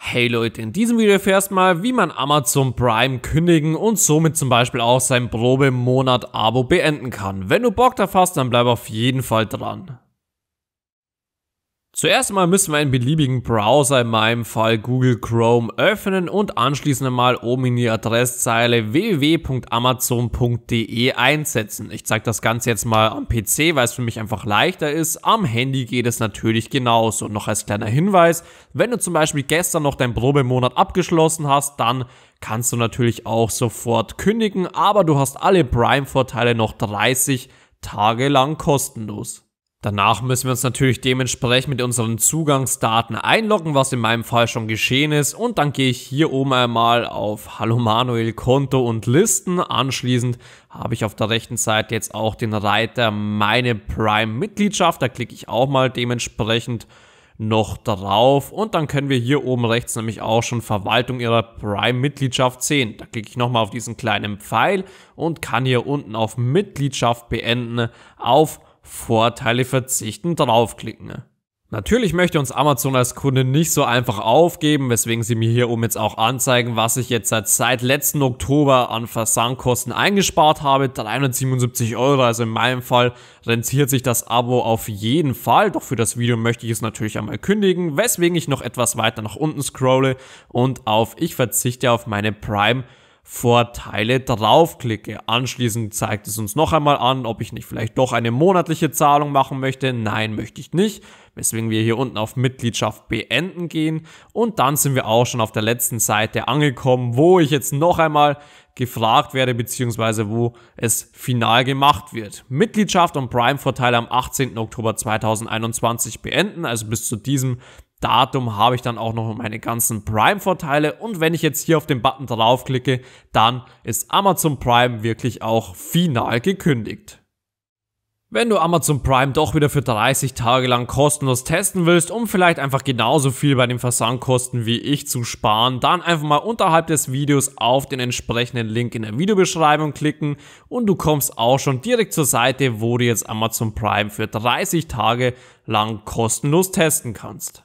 Hey Leute, in diesem Video erfährst du mal, wie man Amazon Prime kündigen und somit zum Beispiel auch sein Probemonat-Abo beenden kann. Wenn du Bock da hast, dann bleib auf jeden Fall dran. Zuerst einmal müssen wir einen beliebigen Browser, in meinem Fall Google Chrome, öffnen und anschließend einmal oben in die Adresszeile www.amazon.de einsetzen. Ich zeige das Ganze jetzt mal am PC, weil es für mich einfach leichter ist. Am Handy geht es natürlich genauso. Und Noch als kleiner Hinweis, wenn du zum Beispiel gestern noch deinen Probemonat abgeschlossen hast, dann kannst du natürlich auch sofort kündigen, aber du hast alle Prime-Vorteile noch 30 Tage lang kostenlos. Danach müssen wir uns natürlich dementsprechend mit unseren Zugangsdaten einloggen, was in meinem Fall schon geschehen ist. Und dann gehe ich hier oben einmal auf Hallo Manuel Konto und Listen. Anschließend habe ich auf der rechten Seite jetzt auch den Reiter Meine Prime-Mitgliedschaft. Da klicke ich auch mal dementsprechend noch drauf. Und dann können wir hier oben rechts nämlich auch schon Verwaltung Ihrer Prime-Mitgliedschaft sehen. Da klicke ich nochmal auf diesen kleinen Pfeil und kann hier unten auf Mitgliedschaft beenden, auf Vorteile verzichten, draufklicken. Ne? Natürlich möchte uns Amazon als Kunde nicht so einfach aufgeben, weswegen sie mir hier oben jetzt auch anzeigen, was ich jetzt seit, seit letzten Oktober an Versandkosten eingespart habe. 377 Euro, also in meinem Fall rentiert sich das Abo auf jeden Fall. Doch für das Video möchte ich es natürlich einmal kündigen, weswegen ich noch etwas weiter nach unten scrolle und auf ich verzichte auf meine Prime Vorteile draufklicke. Anschließend zeigt es uns noch einmal an, ob ich nicht vielleicht doch eine monatliche Zahlung machen möchte. Nein, möchte ich nicht. Weswegen wir hier unten auf Mitgliedschaft beenden gehen. Und dann sind wir auch schon auf der letzten Seite angekommen, wo ich jetzt noch einmal gefragt werde, beziehungsweise wo es final gemacht wird. Mitgliedschaft und Prime-Vorteile am 18. Oktober 2021 beenden, also bis zu diesem Datum habe ich dann auch noch meine ganzen Prime-Vorteile und wenn ich jetzt hier auf den Button draufklicke, dann ist Amazon Prime wirklich auch final gekündigt. Wenn du Amazon Prime doch wieder für 30 Tage lang kostenlos testen willst, um vielleicht einfach genauso viel bei den Versandkosten wie ich zu sparen, dann einfach mal unterhalb des Videos auf den entsprechenden Link in der Videobeschreibung klicken und du kommst auch schon direkt zur Seite, wo du jetzt Amazon Prime für 30 Tage lang kostenlos testen kannst.